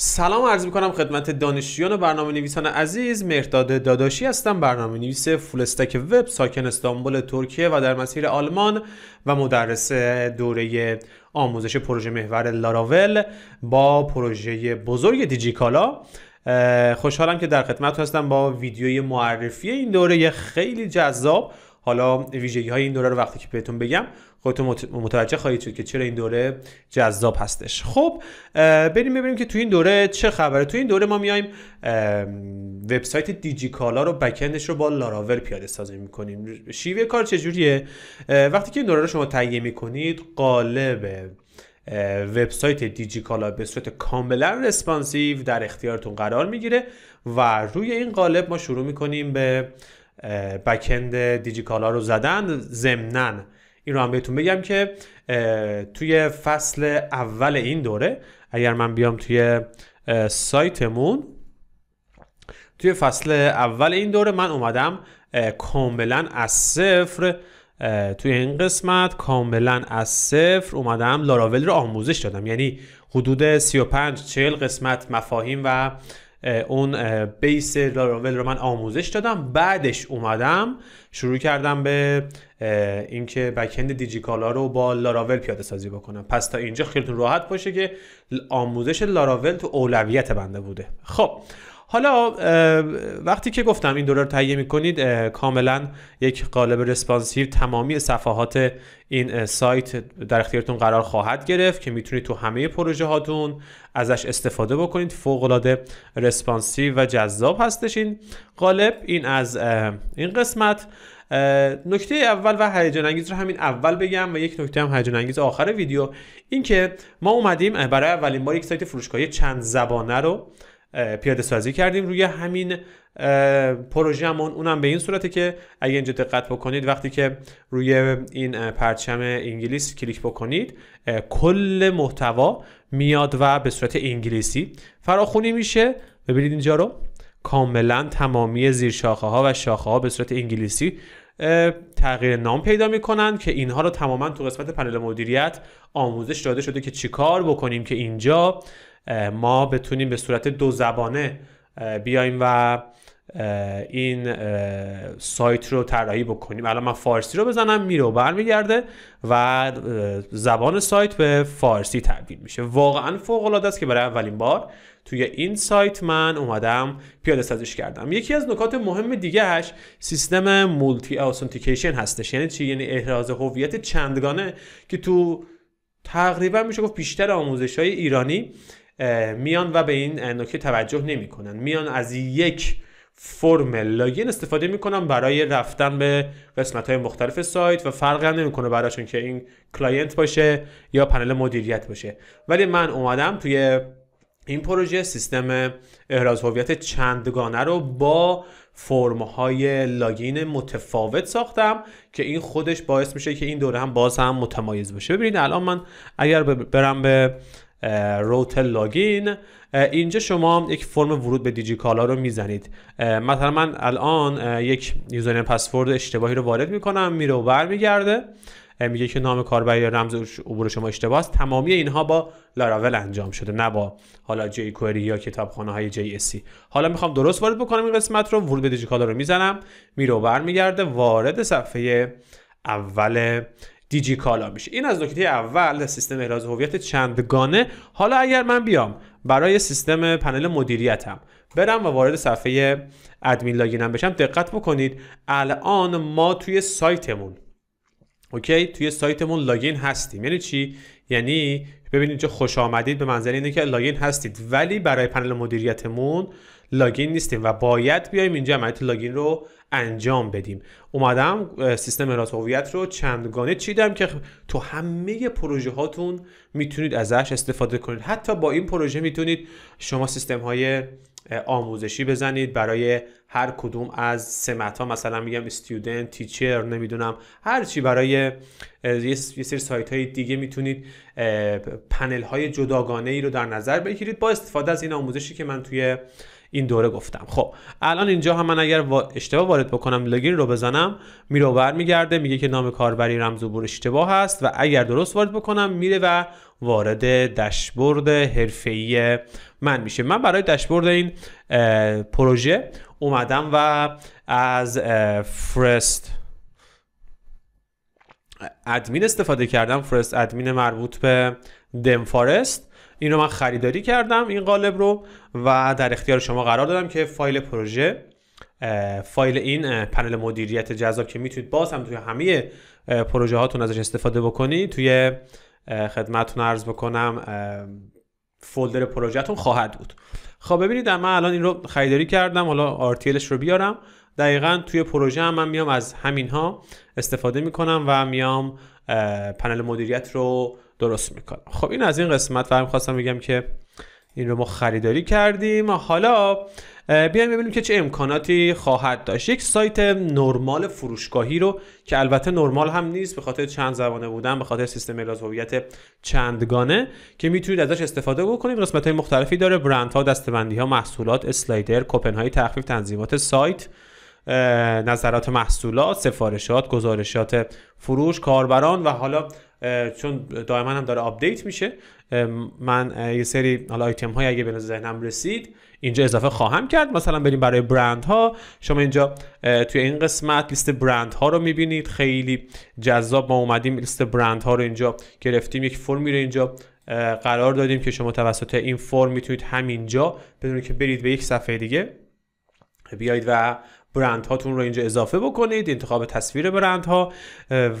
سلام عرض می کنم خدمت دانشجویان و برنامه نویسان عزیز مرداد داداشی هستم برنامه نویس فولستک وب ساکن استانبول ترکیه و در مسیر آلمان و مدرس دوره آموزش پروژه محور لاراول با پروژه بزرگ دیجیکالا خوشحالم که در خدمت هستم با ویدیوی معرفی این دوره خیلی جذاب حالا ویژگی های این دوره رو وقتی که بهتون بگم خودتون متوجه خواهید شد که چرا این دوره جذاب هستش خب بریم ببینیم که تو این دوره چه خبره تو این دوره ما میایم وبسایت کالا رو بکندش رو با لاراول پیاده سازی میکنیم شیوه کار چجوریه وقتی که این دوره رو شما تهیه میکنید قالب وبسایت کالا به صورت کاملا رسپانسیو در اختیارتون قرار میگیره و روی این قالب ما شروع میکنیم به بکند دیجیکالا رو زدن ضمناً این رو هم بهتون بگم که توی فصل اول این دوره اگر من بیام توی سایتمون توی فصل اول این دوره من اومدم کاملا از صفر توی این قسمت کاملا از صفر اومدم لاراول رو آموزش دادم یعنی حدود 35 40 قسمت مفاهیم و اون بیس لاراول رو من آموزش دادم بعدش اومدم شروع کردم به اینکه بکند دیجیکالا رو با لاراول پیاده سازی بکنم پس تا اینجا خیلیتون راحت باشه که آموزش لاراول تو اولویت بنده بوده خب حالا وقتی که گفتم این دلار تهیه میکنید کاملا یک قالب رسپانسیو تمامی صفحات این سایت در اختیارتون قرار خواهد گرفت که میتونید تو همه پروژه هاتون ازش استفاده بکنید فوق العاده رسپانسیو و جذاب هستش این قالب این از این قسمت نکته اول و هیجان انگیز رو همین اول بگم و یک نکته هم هیجان آخر ویدیو اینکه ما اومدیم برای اولین بار یک سایت فروشگاهی چند زبانه رو پیاده سازی کردیم روی همین پروژهمون اونم به این صورته که اگه اینجا دقت بکنید وقتی که روی این پرچم انگلیس کلیک بکنید کل محتوا میاد و به صورت انگلیسی فراخونی میشه ببینید اینجا رو کاملا تمامی زیر شاخه ها و شاخه ها به صورت انگلیسی تغییر نام پیدا میکنن که اینها رو تماما تو قسمت پنل مدیریت آموزش داده شده که چیکار بکنیم که اینجا ما بتونیم به صورت دو زبانه بیایم و این سایت رو طراحی بکنیم الان من فارسی رو بزنم میره و برمیگرده و زبان سایت به فارسی تبدیل میشه واقعا فوق العاده است که برای اولین بار توی این سایت من اومدم پیاده سازیش کردم یکی از نکات مهم دیگهش سیستم مولتی اوتنتیکیشن هستش یعنی چی یعنی احراز هویت چندگانه که تو تقریبا میشه گفت بیشتر آموزش های ایرانی میان و به این نکته توجه نمیکنن میان از یک فرم لاگین استفاده می‌کنم برای رفتن به قسمت های مختلف سایت و فرق نمی‌کنه نمیکنه براشون که این کلاینت باشه یا پنل مدیریت باشه ولی من اومدم توی این پروژه سیستم احراز هویت چندگانه رو با فرم های لاگین متفاوت ساختم که این خودش باعث میشه که این دوره هم باز هم متمایز باشه ببینید الان من اگر برم به روتل لاگین اینجا شما یک فرم ورود به دیجی کالا رو میزنید مثلا من الان یک یوزرنیم پسورد اشتباهی رو وارد میکنم میره و برمیگرده میگه که نام کاربری یا رمز عبور شما اشتباه است تمامی اینها با لاراول انجام شده نه با حالا جی کوئری یا کتابخانه های جی اسی حالا میخوام درست وارد بکنم این قسمت رو ورود به دیجی کالا رو میزنم میره و برمیگرده وارد صفحه اول دیجی کالا میشه این از نکته اول سیستم احراز هویت چندگانه حالا اگر من بیام برای سیستم پنل مدیریتم برم و وارد صفحه ادمین لاگینم بشم دقت بکنید الان ما توی سایتمون اوکی توی سایتمون لاگین هستیم یعنی چی یعنی ببینید چه خوش آمدید به منظر اینه که لاگین هستید ولی برای پنل مدیریتمون لاگین نیستیم و باید بیایم اینجا عملیات لاگین رو انجام بدیم اومدم سیستم راست هویت رو چندگانه چیدم که تو همه پروژه هاتون میتونید ازش استفاده کنید حتی با این پروژه میتونید شما سیستم های آموزشی بزنید برای هر کدوم از سمت ها مثلا میگم استودنت تیچر نمیدونم هر چی برای یه سری سایت های دیگه میتونید پنل های جداگانه ای رو در نظر بگیرید با استفاده از این آموزشی که من توی این دوره گفتم خب الان اینجا هم من اگر اشتباه وارد بکنم لگین رو بزنم میره و میگرده میگه که نام کاربری رمز عبور اشتباه هست و اگر درست وارد بکنم میره و وارد داشبورد حرفه‌ای من میشه من برای داشبورد این پروژه اومدم و از فرست ادمین استفاده کردم فرست ادمین مربوط به دم فارست این من خریداری کردم این قالب رو و در اختیار شما قرار دادم که فایل پروژه فایل این پنل مدیریت جذاب که میتونید باز هم توی همه پروژه هاتون ازش استفاده بکنید توی خدمتتون عرض بکنم فولدر پروژهتون خواهد بود خب ببینید من الان این رو خریداری کردم حالا RTLش رو بیارم دقیقا توی پروژه هم من میام از همین ها استفاده میکنم و میام پنل مدیریت رو درست میکنم خب این از این قسمت فهم خواستم بگم که این رو ما خریداری کردیم حالا بیایم ببینیم که چه امکاناتی خواهد داشت یک سایت نرمال فروشگاهی رو که البته نرمال هم نیست به خاطر چند زبانه بودن به خاطر سیستم اعلام هویت چندگانه که میتونید ازش استفاده بکنید قسمت های مختلفی داره برندها دستبندی ها محصولات اسلایدر کوپن های تخفیف تنظیمات سایت نظرات محصولات سفارشات گزارشات فروش کاربران و حالا چون دائما هم داره آپدیت میشه من یه سری حالا آیتم های اگه به ذهنم رسید اینجا اضافه خواهم کرد مثلا بریم برای برند ها شما اینجا توی این قسمت لیست برند ها رو میبینید خیلی جذاب ما اومدیم لیست برند ها رو اینجا گرفتیم یک فرمی رو اینجا قرار دادیم که شما توسط این فرم میتونید همینجا بدون که برید به یک صفحه دیگه بیایید و برند هاتون رو اینجا اضافه بکنید انتخاب تصویر برند ها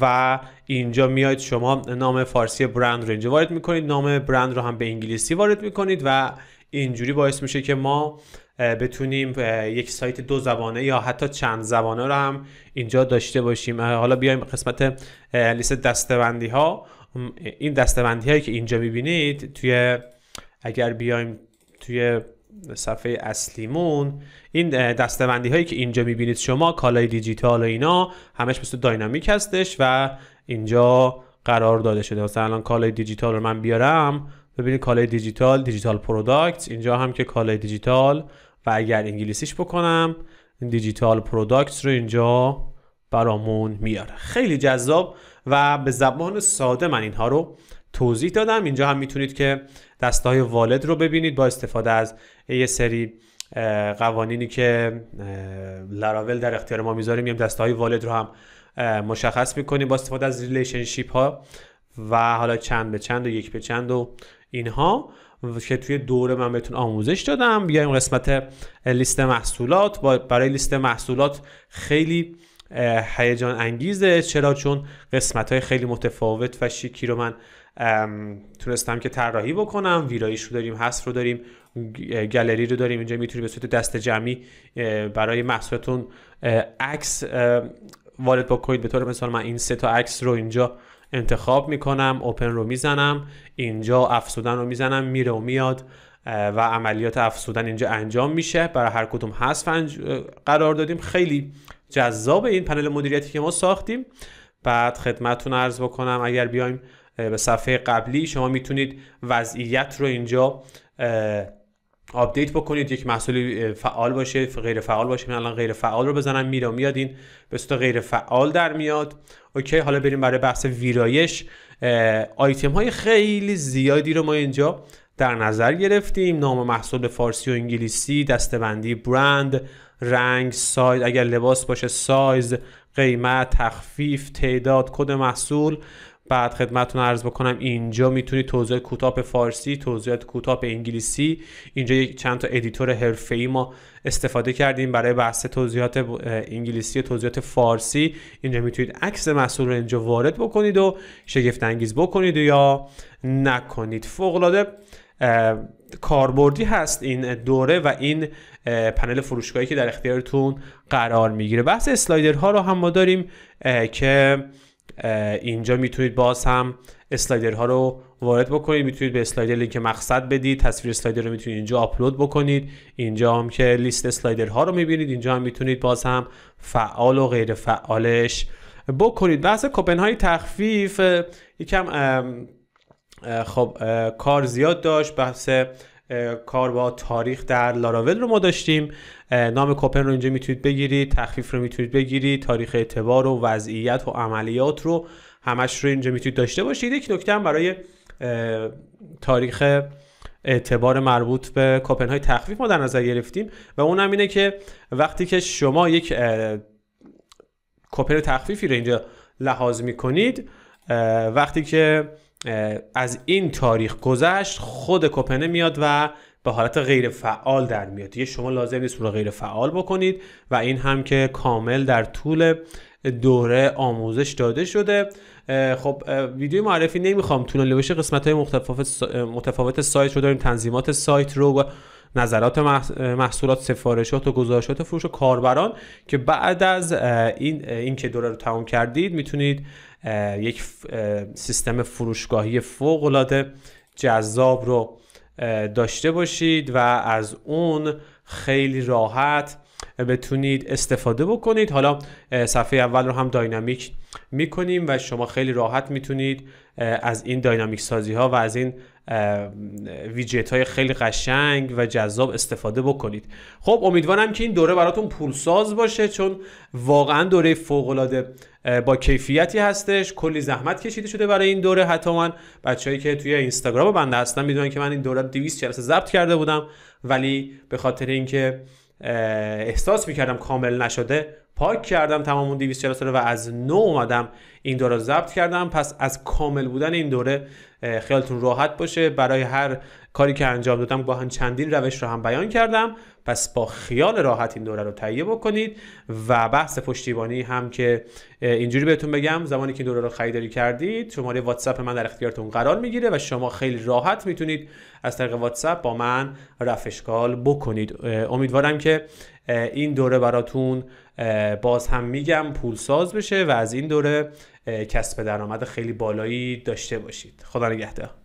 و اینجا میاید شما نام فارسی برند رو اینجا وارد میکنید نام برند رو هم به انگلیسی وارد میکنید و اینجوری باعث میشه که ما بتونیم یک سایت دو زبانه یا حتی چند زبانه رو هم اینجا داشته باشیم حالا بیایم قسمت لیست دستبندی ها این دستبندی هایی که اینجا میبینید توی اگر بیایم توی صفحه اصلیمون این دستبندی هایی که اینجا میبینید شما کالای دیجیتال و اینا همش مثل داینامیک هستش و اینجا قرار داده شده مثلا الان کالای دیجیتال رو من بیارم ببینید کالای دیجیتال دیجیتال پروداکت اینجا هم که کالای دیجیتال و اگر انگلیسیش بکنم دیجیتال پروداکت رو اینجا برامون میاره خیلی جذاب و به زبان ساده من اینها رو توضیح دادم اینجا هم میتونید که دسته های والد رو ببینید با استفاده از یه سری قوانینی که لاراول در اختیار ما میذاره میام دسته های والد رو هم مشخص میکنیم با استفاده از ریلیشنشیپ ها و حالا چند به چند و یک به چند و اینها که توی دوره من بهتون آموزش دادم بیایم قسمت لیست محصولات برای لیست محصولات خیلی هیجان انگیزه چرا چون قسمت های خیلی متفاوت و شیکی رو من تونستم که طراحی بکنم ویرایش رو داریم حذف رو داریم گالری رو داریم اینجا میتونی به صورت دست جمعی برای محصولتون عکس وارد بکنید به طور مثال من این سه تا عکس رو اینجا انتخاب میکنم اوپن رو میزنم اینجا افزودن رو میزنم میره و میاد و عملیات افزودن اینجا انجام میشه برای هر کدوم حذف قرار دادیم خیلی جذاب این پنل مدیریتی که ما ساختیم بعد خدمتتون عرض بکنم اگر بیایم به صفحه قبلی شما میتونید وضعیت رو اینجا آپدیت بکنید یک محصولی فعال باشه غیر فعال باشه من الان غیر فعال رو بزنم میره میاد این به صورت غیر فعال در میاد اوکی حالا بریم برای بحث ویرایش آیتم های خیلی زیادی رو ما اینجا در نظر گرفتیم نام محصول به فارسی و انگلیسی دستبندی برند رنگ سایز اگر لباس باشه سایز قیمت تخفیف تعداد کد محصول بعد خدمتتون عرض بکنم اینجا میتونی توضیح کوتاه فارسی توضیحات کوتاه انگلیسی اینجا یک چند تا ادیتور حرفه‌ای ما استفاده کردیم برای بحث توضیحات انگلیسی و توضیحات فارسی اینجا میتونید عکس مسئول رو اینجا وارد بکنید و شگفت انگیز بکنید و یا نکنید فوق العاده کاربردی هست این دوره و این پنل فروشگاهی که در اختیارتون قرار میگیره بحث اسلایدرها رو هم ما داریم که اینجا میتونید باز هم اسلایدرها رو وارد بکنید میتونید به اسلایدر لینک مقصد بدید تصویر اسلایدر رو میتونید اینجا آپلود بکنید اینجا هم که لیست اسلایدرها رو میبینید اینجا هم میتونید باز هم فعال و غیر فعالش بکنید بحث کوپن های تخفیف یکم خب کار زیاد داشت بحث کار با تاریخ در لاراول رو ما داشتیم نام کوپن رو اینجا میتونید بگیرید تخفیف رو میتونید بگیرید تاریخ اعتبار و وضعیت و عملیات رو همش رو اینجا میتونید داشته باشید یک نکته هم برای تاریخ اعتبار مربوط به کوپن های تخفیف ما در نظر گرفتیم و اونم اینه که وقتی که شما یک کوپن تخفیفی رو اینجا لحاظ میکنید وقتی که از این تاریخ گذشت خود کپنه میاد و به حالت غیر فعال در میاد یه شما لازم نیست رو غیر فعال بکنید و این هم که کامل در طول دوره آموزش داده شده خب ویدیو معرفی نمیخوام طولانی بشه قسمت های متفاوت سایت رو داریم تنظیمات سایت رو و نظرات محصولات سفارشات و گزارشات فروش و کاربران که بعد از این اینکه دوره رو تمام کردید میتونید یک سیستم فروشگاهی العاده جذاب رو داشته باشید و از اون خیلی راحت بتونید استفاده بکنید حالا صفحه اول رو هم داینامیک میکنیم و شما خیلی راحت میتونید از این داینامیک سازی ها و از این ویجت های خیلی قشنگ و جذاب استفاده بکنید خب امیدوارم که این دوره براتون پولساز باشه چون واقعا دوره فوق العاده با کیفیتی هستش کلی زحمت کشیده شده برای این دوره حتی من بچههایی که توی اینستاگرام بنده هستن میدونن که من این دوره 200 جلسه ضبط کرده بودم ولی به خاطر اینکه احساس میکردم کامل نشده پاک کردم تمام اون 200 جلسه رو و از نو اومدم این دوره رو ضبط کردم پس از کامل بودن این دوره خیالتون راحت باشه برای هر کاری که انجام دادم با هم چندین روش رو هم بیان کردم پس با خیال راحت این دوره رو تهیه بکنید و بحث پشتیبانی هم که اینجوری بهتون بگم زمانی که این دوره رو خریداری کردید شماره واتساپ من در اختیارتون قرار میگیره و شما خیلی راحت میتونید از طریق واتساپ با من رفشکال بکنید امیدوارم که این دوره براتون باز هم میگم پولساز بشه و از این دوره کسب درآمد خیلی بالایی داشته باشید خدا نگهدار